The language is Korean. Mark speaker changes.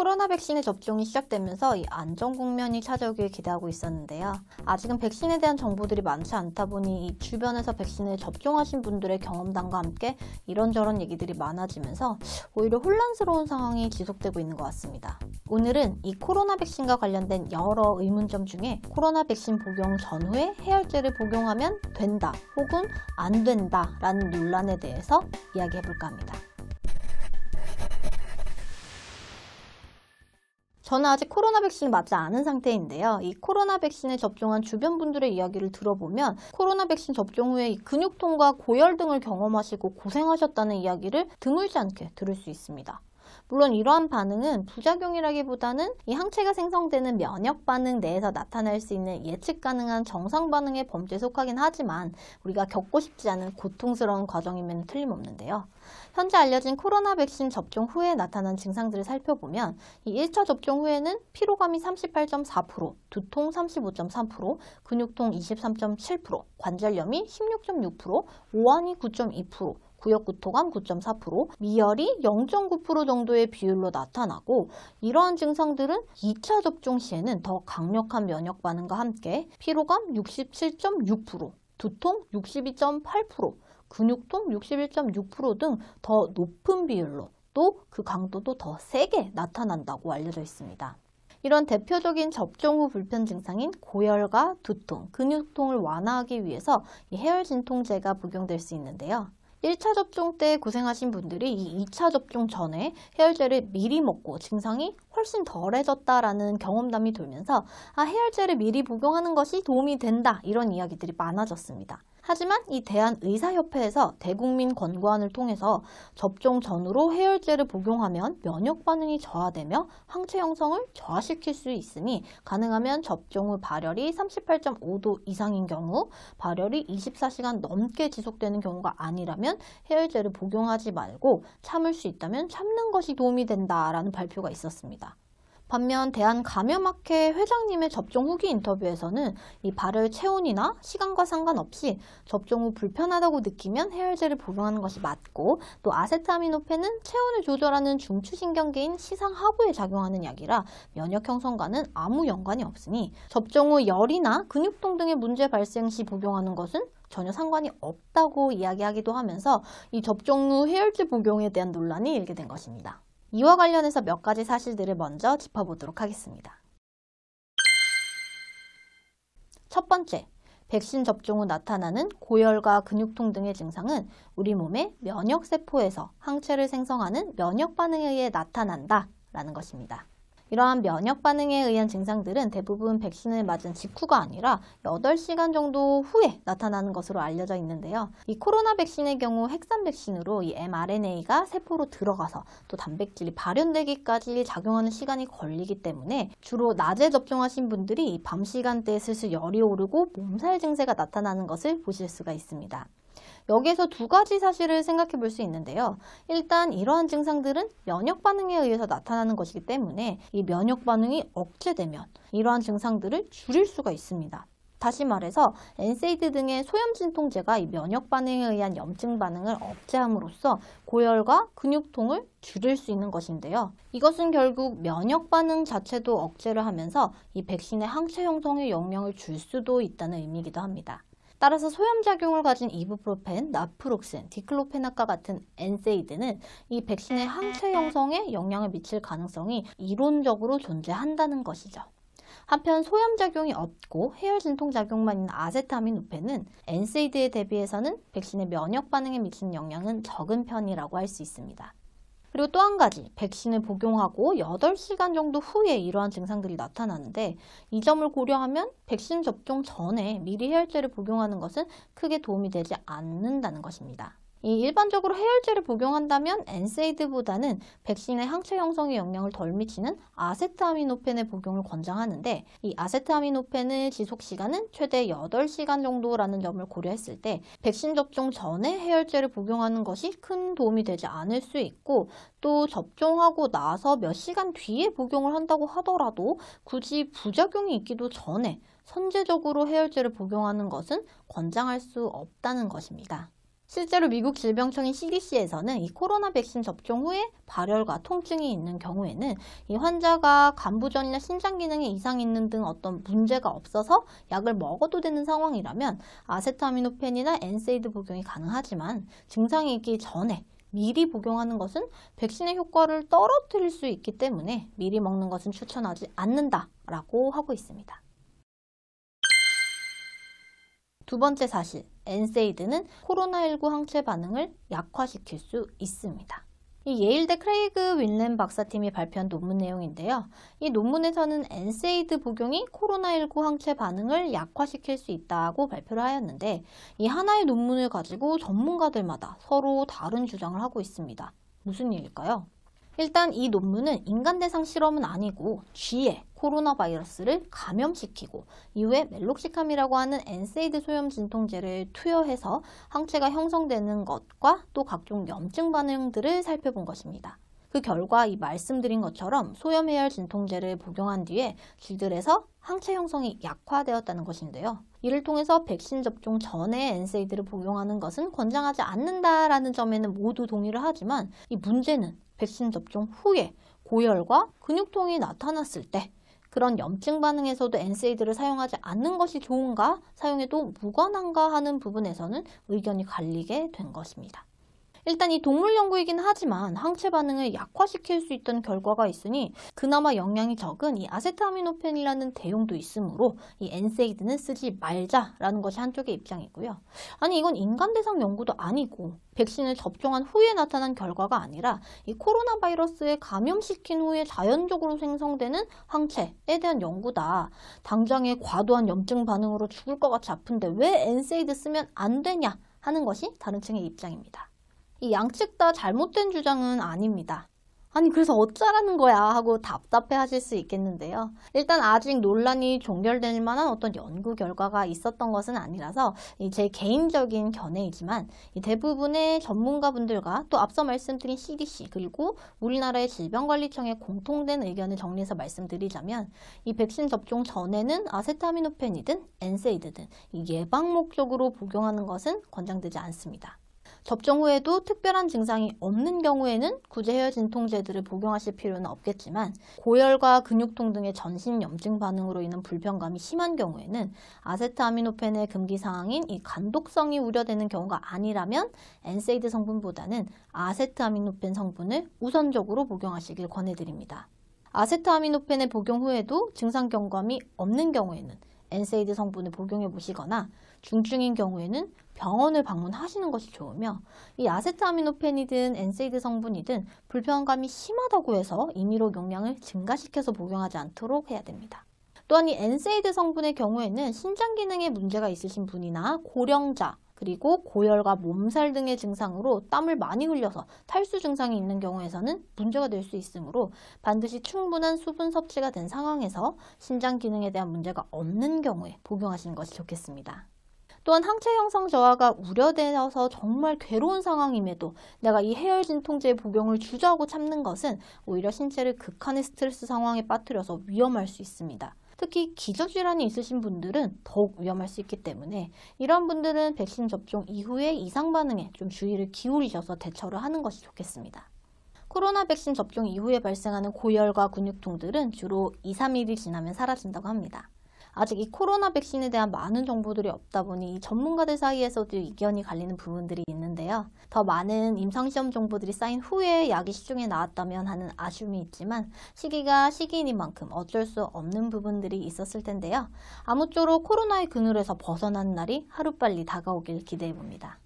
Speaker 1: 코로나 백신의 접종이 시작되면서 이 안전 국면이 찾아오길 기대하고 있었는데요. 아직은 백신에 대한 정보들이 많지 않다 보니 주변에서 백신을 접종하신 분들의 경험담과 함께 이런저런 얘기들이 많아지면서 오히려 혼란스러운 상황이 지속되고 있는 것 같습니다. 오늘은 이 코로나 백신과 관련된 여러 의문점 중에 코로나 백신 복용 전후에 해열제를 복용하면 된다 혹은 안 된다 라는 논란에 대해서 이야기해볼까 합니다. 저는 아직 코로나 백신을 맞지 않은 상태인데요. 이 코로나 백신에 접종한 주변 분들의 이야기를 들어보면 코로나 백신 접종 후에 근육통과 고열 등을 경험하시고 고생하셨다는 이야기를 드물지 않게 들을 수 있습니다. 물론 이러한 반응은 부작용이라기보다는 이 항체가 생성되는 면역 반응 내에서 나타날 수 있는 예측 가능한 정상 반응의 범죄에 속하긴 하지만 우리가 겪고 싶지 않은 고통스러운 과정이면 틀림없는데요. 현재 알려진 코로나 백신 접종 후에 나타난 증상들을 살펴보면 이 1차 접종 후에는 피로감이 38.4%, 두통 35.3%, 근육통 23.7%, 관절염이 16.6%, 오한이 9.2%, 구역구토감 9.4%, 미열이 0.9% 정도의 비율로 나타나고 이러한 증상들은 2차 접종 시에는 더 강력한 면역 반응과 함께 피로감 67.6%, 두통 62.8%, 근육통 61.6%등 더 높은 비율로 또 그 강도도 더 세게 나타난다고 알려져 있습니다. 이런 대표적인 접종 후 불편 증상인 고열과 두통, 근육통을 완화하기 위해서 이 해열 진통제가 복용될 수 있는데요. 1차 접종 때 고생하신 분들이 이 2차 접종 전에 해열제를 미리 먹고 증상이 훨씬 덜해졌다라는 경험담이 돌면서 아, 해열제를 미리 복용하는 것이 도움이 된다 이런 이야기들이 많아졌습니다. 하지만 이 대한의사협회에서 대국민 권고안을 통해서 접종 전후로 해열제를 복용하면 면역 반응이 저하되며 항체 형성을 저하시킬 수 있으니 가능하면 접종 후 발열이 38.5도 이상인 경우 발열이 24시간 넘게 지속되는 경우가 아니라면 해열제를 복용하지 말고 참을 수 있다면 참는 것이 도움이 된다라는 발표가 있었습니다. 반면 대한감염학회 회장님의 접종 후기 인터뷰에서는 이발을 체온이나 시간과 상관없이 접종 후 불편하다고 느끼면 해열제를 복용하는 것이 맞고 또 아세트아미노펜은 체온을 조절하는 중추신경계인 시상하부에 작용하는 약이라 면역 형성과는 아무 연관이 없으니 접종 후 열이나 근육통 등의 문제 발생 시 복용하는 것은 전혀 상관이 없다고 이야기하기도 하면서 이 접종 후 해열제 복용에 대한 논란이 일게 된 것입니다. 이와 관련해서 몇 가지 사실들을 먼저 짚어보도록 하겠습니다. 첫 번째, 백신 접종 후 나타나는 고열과 근육통 등의 증상은 우리 몸의 면역세포에서 항체를 생성하는 면역 반응에 의해 나타난다 라는 것입니다. 이러한 면역 반응에 의한 증상들은 대부분 백신을 맞은 직후가 아니라 8시간 정도 후에 나타나는 것으로 알려져 있는데요. 이 코로나 백신의 경우 핵산 백신으로 이 mRNA가 세포로 들어가서 또 단백질이 발현되기까지 작용하는 시간이 걸리기 때문에 주로 낮에 접종하신 분들이 밤 시간대에 슬슬 열이 오르고 몸살 증세가 나타나는 것을 보실 수가 있습니다. 여기에서 두 가지 사실을 생각해 볼 수 있는데요. 일단 이러한 증상들은 면역 반응에 의해서 나타나는 것이기 때문에 이 면역 반응이 억제되면 이러한 증상들을 줄일 수가 있습니다. 다시 말해서 엔세이드 등의 소염 진통제가 이 면역 반응에 의한 염증 반응을 억제함으로써 고열과 근육통을 줄일 수 있는 것인데요. 이것은 결국 면역 반응 자체도 억제를 하면서 이 백신의 항체 형성에 영향을 줄 수도 있다는 의미이기도 합니다. 따라서 소염작용을 가진 이부프로펜, 나프록센, 디클로페나과 같은 엔세이드는 이 백신의 항체 형성에 영향을 미칠 가능성이 이론적으로 존재한다는 것이죠. 한편 소염작용이 없고 해열 진통작용만 있는 아세타민우펜은 엔세이드에 대비해서는 백신의 면역 반응에 미치는 영향은 적은 편이라고 할 수 있습니다. 그리고 또 한 가지, 백신을 복용하고 8시간 정도 후에 이러한 증상들이 나타나는데 이 점을 고려하면 백신 접종 전에 미리 해열제를 복용하는 것은 크게 도움이 되지 않는다는 것입니다. 이 일반적으로 해열제를 복용한다면 엔세이드보다는 백신의 항체 형성에 영향을 덜 미치는 아세트아미노펜의 복용을 권장하는데 이 아세트아미노펜의 지속 시간은 최대 8시간 정도라는 점을 고려했을 때 백신 접종 전에 해열제를 복용하는 것이 큰 도움이 되지 않을 수 있고 또 접종하고 나서 몇 시간 뒤에 복용을 한다고 하더라도 굳이 부작용이 있기도 전에 선제적으로 해열제를 복용하는 것은 권장할 수 없다는 것입니다. 실제로 미국 질병청인 CDC에서는 이 코로나 백신 접종 후에 발열과 통증이 있는 경우에는 이 환자가 간부전이나 신장 기능에 이상이 있는 등 어떤 문제가 없어서 약을 먹어도 되는 상황이라면 아세타미노펜이나 엔세이드 복용이 가능하지만 증상이 있기 전에 미리 복용하는 것은 백신의 효과를 떨어뜨릴 수 있기 때문에 미리 먹는 것은 추천하지 않는다라고 하고 있습니다. 두 번째 사실, 엔세이드는 코로나19 항체 반응을 약화시킬 수 있습니다. 이 예일대 크레이그 윈렌 박사팀이 발표한 논문 내용인데요. 이 논문에서는 엔세이드 복용이 코로나19 항체 반응을 약화시킬 수 있다고 발표를 하였는데 이 하나의 논문을 가지고 전문가들마다 서로 다른 주장을 하고 있습니다. 무슨 일일까요? 일단 이 논문은 인간 대상 실험은 아니고 쥐에 코로나 바이러스를 감염시키고 이후에 멜록시캄이라고 하는 엔세이드 소염 진통제를 투여해서 항체가 형성되는 것과 또 각종 염증 반응들을 살펴본 것입니다. 그 결과 이 말씀드린 것처럼 소염해열 진통제를 복용한 뒤에 쥐들에서 항체 형성이 약화되었다는 것인데요. 이를 통해서 백신 접종 전에 엔세이드를 복용하는 것은 권장하지 않는다라는 점에는 모두 동의를 하지만 이 문제는 백신 접종 후에 고열과 근육통이 나타났을 때 그런 염증 반응에서도 엔세이드를 사용하지 않는 것이 좋은가 사용해도 무관한가 하는 부분에서는 의견이 갈리게 된 것입니다. 일단 이 동물 연구이긴 하지만 항체 반응을 약화시킬 수있던 결과가 있으니 그나마 영향이 적은 이 아세트아미노펜이라는 대용도 있으므로 이 엔세이드는 쓰지 말자라는 것이 한쪽의 입장이고요. 아니 이건 인간 대상 연구도 아니고 백신을 접종한 후에 나타난 결과가 아니라 이 코로나 바이러스에 감염시킨 후에 자연적으로 생성되는 항체에 대한 연구다. 당장의 과도한 염증 반응으로 죽을 것 같이 아픈데 왜 엔세이드 쓰면 안 되냐 하는 것이 다른 층의 입장입니다. 이 양측 다 잘못된 주장은 아닙니다. 아니 그래서 어쩌라는 거야 하고 답답해 하실 수 있겠는데요. 일단 아직 논란이 종결될 만한 어떤 연구 결과가 있었던 것은 아니라서 제 개인적인 견해이지만 대부분의 전문가분들과 또 앞서 말씀드린 CDC 그리고 우리나라의 질병관리청의 공통된 의견을 정리해서 말씀드리자면 이 백신 접종 전에는 아세타미노펜이든 엔세이드든 예방 목적으로 복용하는 것은 권장되지 않습니다. 접종 후에도 특별한 증상이 없는 경우에는 구제 헤어 진통제들을 복용하실 필요는 없겠지만 고열과 근육통 등의 전신 염증 반응으로 인한 불편감이 심한 경우에는 아세트아미노펜의 금기 상황인이 간독성이 우려되는 경우가 아니라면 엔세이드 성분보다는 아세트아미노펜 성분을 우선적으로 복용하시길 권해드립니다. 아세트아미노펜의 복용 후에도 증상 경감이 없는 경우에는 엔세이드 성분을 복용해 보시거나 중증인 경우에는 병원을 방문하시는 것이 좋으며 이 아세트아미노펜이든 엔세이드 성분이든 불편감이 심하다고 해서 임의로 용량을 증가시켜서 복용하지 않도록 해야 됩니다. 또한 이 엔세이드 성분의 경우에는 신장 기능에 문제가 있으신 분이나 고령자, 그리고 고열과 몸살 등의 증상으로 땀을 많이 흘려서 탈수 증상이 있는 경우에는 문제가 될 수 있으므로 반드시 충분한 수분 섭취가 된 상황에서 신장 기능에 대한 문제가 없는 경우에 복용하시는 것이 좋겠습니다. 또한 항체 형성 저하가 우려되어서 정말 괴로운 상황임에도 내가 이 해열 진통제 의 복용을 주저하고 참는 것은 오히려 신체를 극한의 스트레스 상황에 빠뜨려서 위험할 수 있습니다. 특히 기저질환이 있으신 분들은 더욱 위험할 수 있기 때문에 이런 분들은 백신 접종 이후에 이상 반응에 좀 주의를 기울이셔서 대처를 하는 것이 좋겠습니다. 코로나 백신 접종 이후에 발생하는 고열과 근육통들은 주로 2, 3일이 지나면 사라진다고 합니다. 아직 이 코로나 백신에 대한 많은 정보들이 없다 보니 전문가들 사이에서도 의견이 갈리는 부분들이 있는데요. 더 많은 임상시험 정보들이 쌓인 후에 약이 시중에 나왔다면 하는 아쉬움이 있지만 시기가 시기인 만큼 어쩔 수 없는 부분들이 있었을 텐데요. 아무쪼록 코로나의 그늘에서 벗어난 날이 하루빨리 다가오길 기대해봅니다.